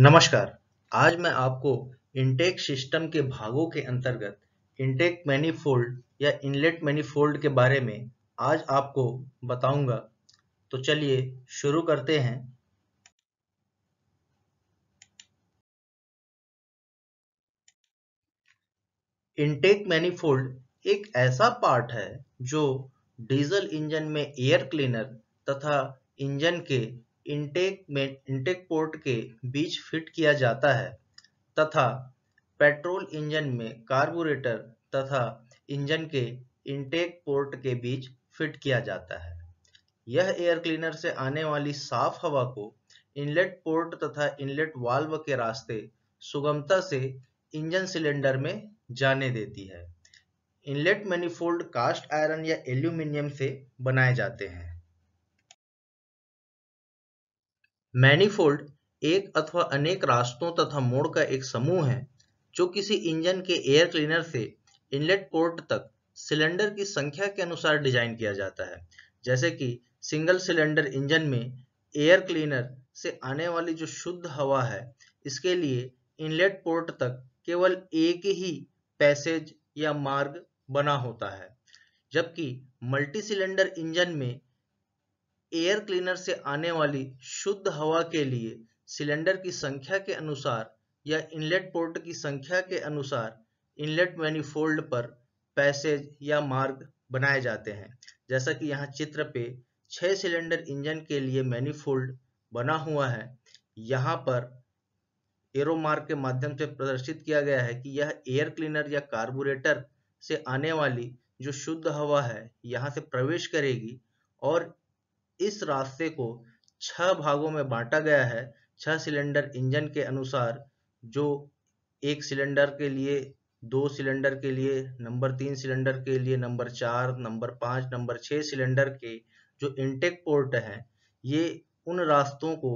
नमस्कार आज मैं आपको इंटेक सिस्टम के भागों के अंतर्गत इंटेक मैनिफोल्ड या इनलेट मैनिफोल्ड के बारे में आज आपको बताऊंगा तो चलिए शुरू करते हैं इंटेक मैनिफोल्ड एक ऐसा पार्ट है जो डीजल इंजन में एयर क्लीनर तथा इंजन के इंटेक में इंटेक पोर्ट के बीच फिट किया जाता है तथा पेट्रोल इंजन में कार्बोरेटर तथा इंजन के इंटेक पोर्ट के बीच फिट किया जाता है यह एयर क्लीनर से आने वाली साफ हवा को इनलेट पोर्ट तथा इनलेट वाल्व के रास्ते सुगमता से इंजन सिलेंडर में जाने देती है इनलेट मैनिफोल्ड कास्ट आयरन या एल्यूमिनियम से बनाए जाते हैं मैनीफोल्ड एक अथवा अनेक रास्तों तथा मोड़ का एक समूह है जो किसी इंजन के एयर क्लीनर से इनलेट पोर्ट तक सिलेंडर की संख्या के अनुसार डिजाइन किया जाता है जैसे कि सिंगल सिलेंडर इंजन में एयर क्लीनर से आने वाली जो शुद्ध हवा है इसके लिए इनलेट पोर्ट तक केवल एक ही पैसेज या मार्ग बना होता है जबकि मल्टी सिलेंडर इंजन में एयर क्लीनर से आने वाली शुद्ध हवा के लिए सिलेंडर की संख्या के अनुसार या इनलेट पोर्ट की संख्या के अनुसार इनलेट मैनिफोल्ड पर पैसेज या मार्ग बनाए जाते हैं जैसा कि यहाँ चित्र पे छह सिलेंडर इंजन के लिए मैनिफोल्ड बना हुआ है यहाँ पर एरो मार्ग के माध्यम से प्रदर्शित किया गया है कि यह एयर क्लीनर या कार्बोरेटर से आने वाली जो शुद्ध हवा है यहाँ से प्रवेश करेगी और इस रास्ते को छह भागों में बांटा गया है छह सिलेंडर इंजन के अनुसार जो एक सिलेंडर के लिए दो सिलेंडर के लिए नंबर तीन सिलेंडर के लिए नंबर चार नंबर पाँच नंबर छः सिलेंडर के जो इनटेक पोर्ट हैं ये उन रास्तों को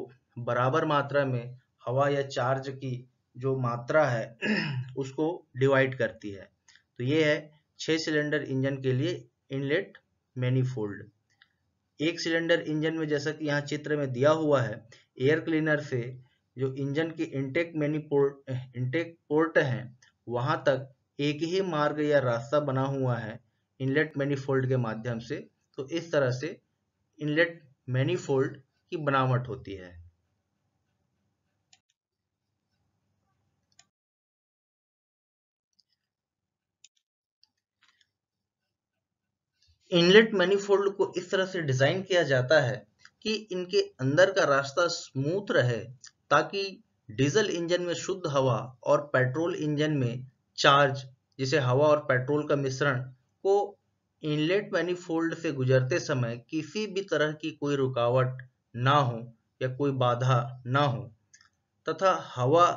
बराबर मात्रा में हवा या चार्ज की जो मात्रा है उसको डिवाइड करती है तो ये है छः सिलेंडर इंजन के लिए इनलेट मैनीफोल्ड एक सिलेंडर इंजन में जैसा कि यहाँ चित्र में दिया हुआ है एयर क्लीनर से जो इंजन के इंटेक मैनी पोर्ट इंटेक पोर्ट है वहां तक एक ही मार्ग या रास्ता बना हुआ है इनलेट मैनीफोल्ड के माध्यम से तो इस तरह से इनलेट मैनीफोल्ड की बनावट होती है इनलेट मैनिफोल्ड को इस तरह से डिजाइन किया जाता है कि इनके अंदर का रास्ता स्मूथ रहे ताकि डीजल इंजन में शुद्ध हवा और पेट्रोल इंजन में चार्ज जिसे हवा और पेट्रोल का मिश्रण को इनलेट मैनिफोल्ड से गुजरते समय किसी भी तरह की कोई रुकावट ना हो या कोई बाधा ना हो तथा हवा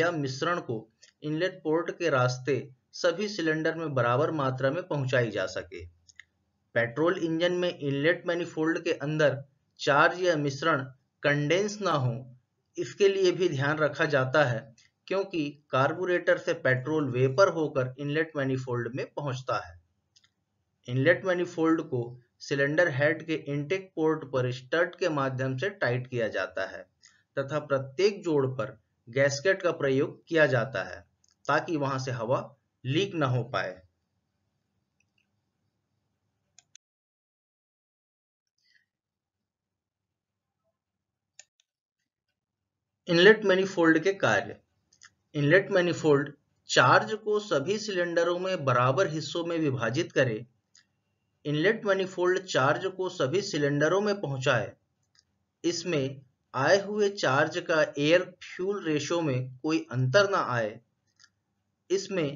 या मिश्रण को इनलेट पोर्ट के रास्ते सभी सिलेंडर में बराबर मात्रा में पहुंचाई जा सके पेट्रोल इंजन में इनलेट मैनिफोल्ड के अंदर चार्ज या मिश्रण कंडेंस ना हो इसके लिए भी ध्यान रखा जाता है क्योंकि कार्बोरेटर से पेट्रोल वेपर होकर इनलेट मैनिफोल्ड में पहुंचता है इनलेट मैनिफोल्ड को सिलेंडर हेड के इनटेक पोर्ट पर स्टर्ट के माध्यम से टाइट किया जाता है तथा प्रत्येक जोड़ पर गैसकेट का प्रयोग किया जाता है ताकि वहां से हवा लीक ना हो पाए इनलेट मैनिफोल्ड के कार्य इनलेट मैनिफोल्ड चार्ज को सभी सिलेंडरों में बराबर हिस्सों में विभाजित करे इनलेट मैनिफोल्ड चार्ज को सभी सिलेंडरों में पहुंचाए इसमें आए हुए चार्ज का एयर फ्यूल रेशो में कोई अंतर ना आए इसमें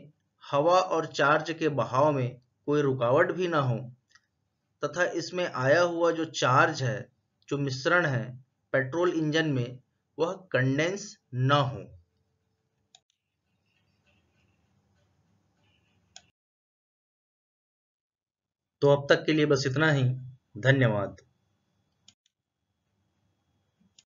हवा और चार्ज के बहाव में कोई रुकावट भी ना हो तथा इसमें आया हुआ जो चार्ज है जो मिश्रण है पेट्रोल इंजन में वह कंडेंस न हो तो अब तक के लिए बस इतना ही धन्यवाद